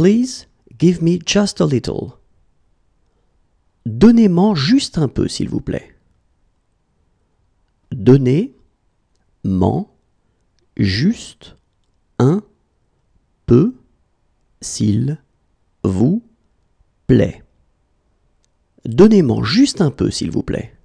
Please give me just a little. donnez moi juste un peu, s'il vous plaît. donnez moi juste un peu, s'il vous plaît. donnez juste un peu, s'il vous plaît.